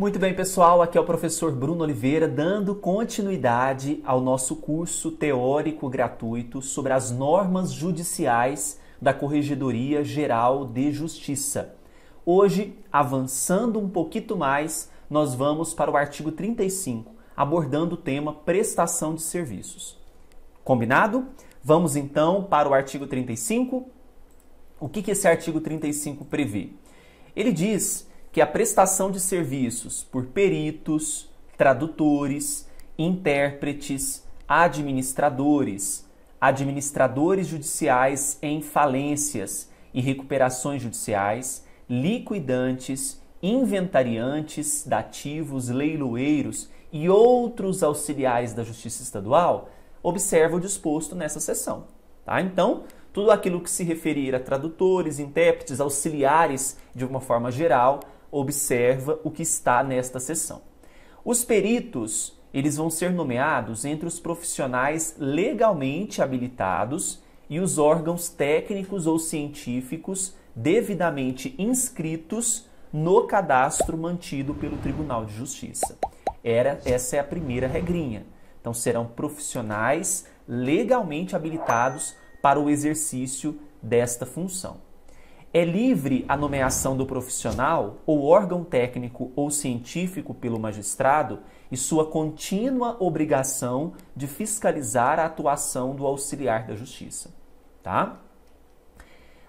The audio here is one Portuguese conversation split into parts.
Muito bem, pessoal, aqui é o professor Bruno Oliveira dando continuidade ao nosso curso teórico gratuito sobre as normas judiciais da Corregedoria Geral de Justiça. Hoje, avançando um pouquinho mais, nós vamos para o artigo 35, abordando o tema prestação de serviços. Combinado? Vamos então para o artigo 35. O que, que esse artigo 35 prevê? Ele diz que a prestação de serviços por peritos, tradutores, intérpretes, administradores, administradores judiciais em falências e recuperações judiciais, liquidantes, inventariantes, dativos, leiloeiros e outros auxiliares da Justiça Estadual, observa o disposto nessa seção. Tá? Então, tudo aquilo que se referir a tradutores, intérpretes, auxiliares de uma forma geral, observa o que está nesta sessão. Os peritos, eles vão ser nomeados entre os profissionais legalmente habilitados e os órgãos técnicos ou científicos devidamente inscritos no cadastro mantido pelo Tribunal de Justiça. Era essa é a primeira regrinha. Então serão profissionais legalmente habilitados para o exercício desta função. É livre a nomeação do profissional ou órgão técnico ou científico pelo magistrado e sua contínua obrigação de fiscalizar a atuação do auxiliar da justiça, tá?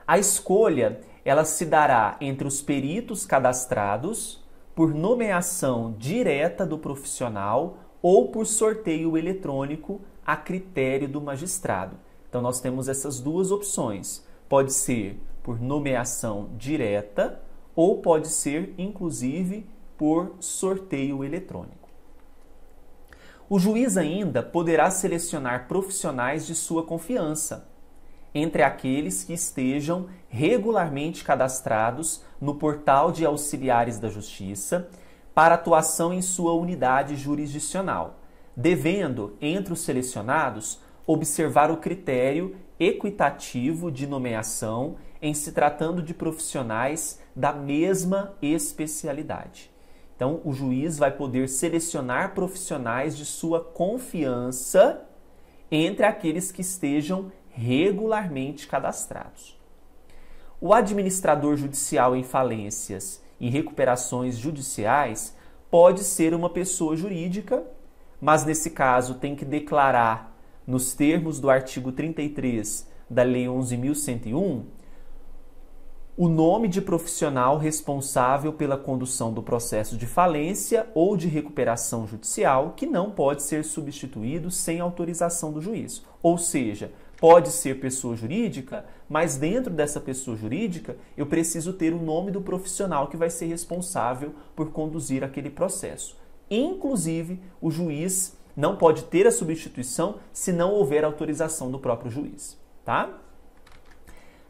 A escolha, ela se dará entre os peritos cadastrados por nomeação direta do profissional ou por sorteio eletrônico a critério do magistrado. Então nós temos essas duas opções. Pode ser por nomeação direta ou pode ser, inclusive, por sorteio eletrônico. O juiz ainda poderá selecionar profissionais de sua confiança, entre aqueles que estejam regularmente cadastrados no portal de auxiliares da Justiça para atuação em sua unidade jurisdicional, devendo, entre os selecionados, observar o critério equitativo de nomeação em se tratando de profissionais da mesma especialidade. Então, o juiz vai poder selecionar profissionais de sua confiança entre aqueles que estejam regularmente cadastrados. O administrador judicial em falências e recuperações judiciais pode ser uma pessoa jurídica, mas nesse caso tem que declarar nos termos do artigo 33 da Lei 11.101, o nome de profissional responsável pela condução do processo de falência ou de recuperação judicial que não pode ser substituído sem autorização do juiz. Ou seja, pode ser pessoa jurídica, mas dentro dessa pessoa jurídica eu preciso ter o nome do profissional que vai ser responsável por conduzir aquele processo. Inclusive, o juiz não pode ter a substituição se não houver autorização do próprio juiz, tá?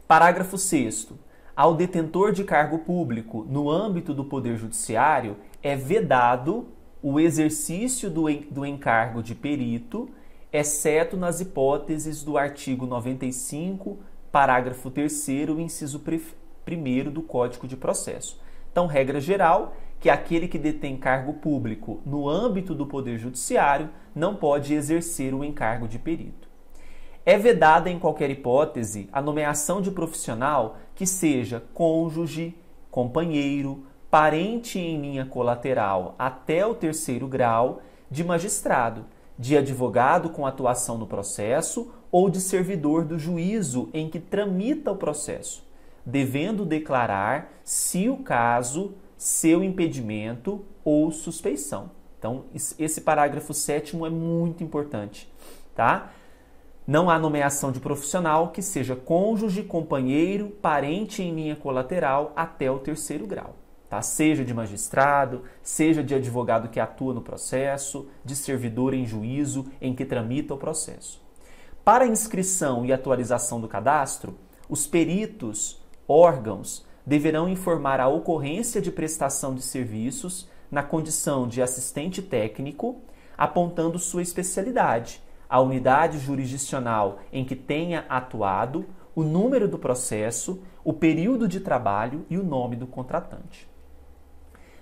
Parágrafo 6 Ao detentor de cargo público no âmbito do Poder Judiciário é vedado o exercício do, do encargo de perito, exceto nas hipóteses do artigo 95, parágrafo 3 inciso 1 do Código de Processo. Então, regra geral, que aquele que detém cargo público no âmbito do Poder Judiciário não pode exercer o encargo de perito. É vedada, em qualquer hipótese, a nomeação de profissional que seja cônjuge, companheiro, parente em linha colateral até o terceiro grau de magistrado, de advogado com atuação no processo ou de servidor do juízo em que tramita o processo, devendo declarar, se o caso, seu impedimento ou suspeição. Então, esse parágrafo sétimo é muito importante, tá? Não há nomeação de profissional que seja cônjuge, companheiro, parente em linha colateral até o terceiro grau. Tá? Seja de magistrado, seja de advogado que atua no processo, de servidor em juízo em que tramita o processo. Para inscrição e atualização do cadastro, os peritos, órgãos, deverão informar a ocorrência de prestação de serviços na condição de assistente técnico, apontando sua especialidade, a unidade jurisdicional em que tenha atuado, o número do processo, o período de trabalho e o nome do contratante.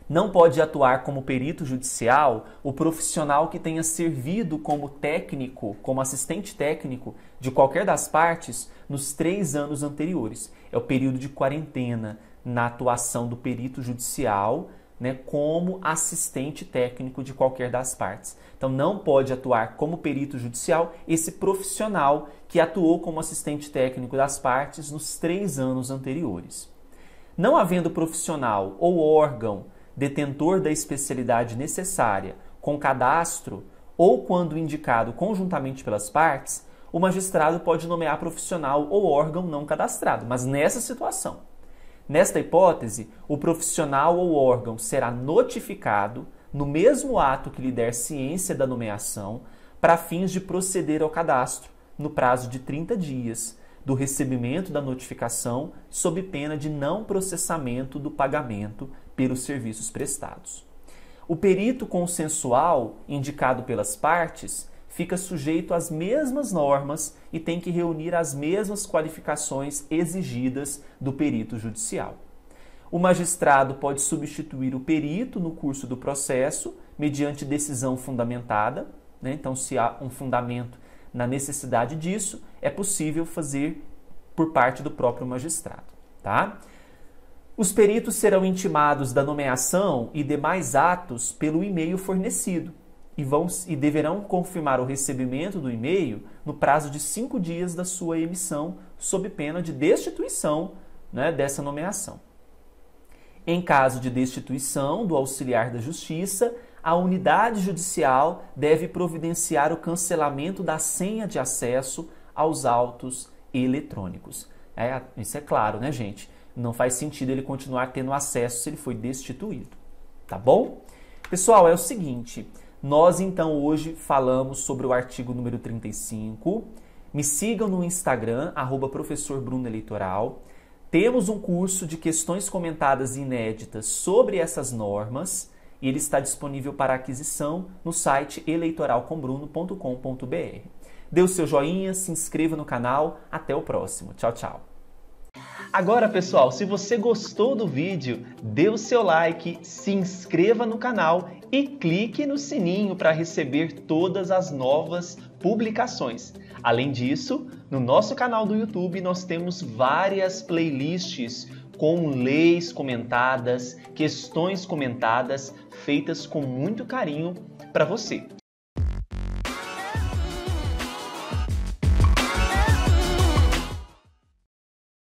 Não pode atuar como perito judicial o profissional que tenha servido como técnico, como assistente técnico de qualquer das partes nos três anos anteriores. É o período de quarentena na atuação do perito judicial né, como assistente técnico de qualquer das partes. Então, não pode atuar como perito judicial esse profissional que atuou como assistente técnico das partes nos três anos anteriores. Não havendo profissional ou órgão detentor da especialidade necessária, com cadastro, ou quando indicado conjuntamente pelas partes, o magistrado pode nomear profissional ou órgão não cadastrado, mas nessa situação. Nesta hipótese, o profissional ou órgão será notificado no mesmo ato que lhe der ciência da nomeação para fins de proceder ao cadastro, no prazo de 30 dias do recebimento da notificação, sob pena de não processamento do pagamento pelos serviços prestados. O perito consensual, indicado pelas partes, fica sujeito às mesmas normas e tem que reunir as mesmas qualificações exigidas do perito judicial. O magistrado pode substituir o perito no curso do processo mediante decisão fundamentada. Né? Então, se há um fundamento na necessidade disso, é possível fazer por parte do próprio magistrado. Tá? Os peritos serão intimados da nomeação e demais atos pelo e-mail fornecido e, vão, e deverão confirmar o recebimento do e-mail no prazo de cinco dias da sua emissão, sob pena de destituição né, dessa nomeação. Em caso de destituição do auxiliar da justiça, a unidade judicial deve providenciar o cancelamento da senha de acesso aos autos eletrônicos. É, isso é claro, né, gente? não faz sentido ele continuar tendo acesso se ele foi destituído, tá bom? Pessoal, é o seguinte, nós então hoje falamos sobre o artigo número 35. Me sigam no Instagram, @professorbrunoeleitoral Temos um curso de questões comentadas inéditas sobre essas normas e ele está disponível para aquisição no site eleitoralcombruno.com.br. Dê o seu joinha, se inscreva no canal. Até o próximo. Tchau, tchau. Agora, pessoal, se você gostou do vídeo, dê o seu like, se inscreva no canal e clique no sininho para receber todas as novas publicações. Além disso, no nosso canal do YouTube nós temos várias playlists com leis comentadas, questões comentadas, feitas com muito carinho para você.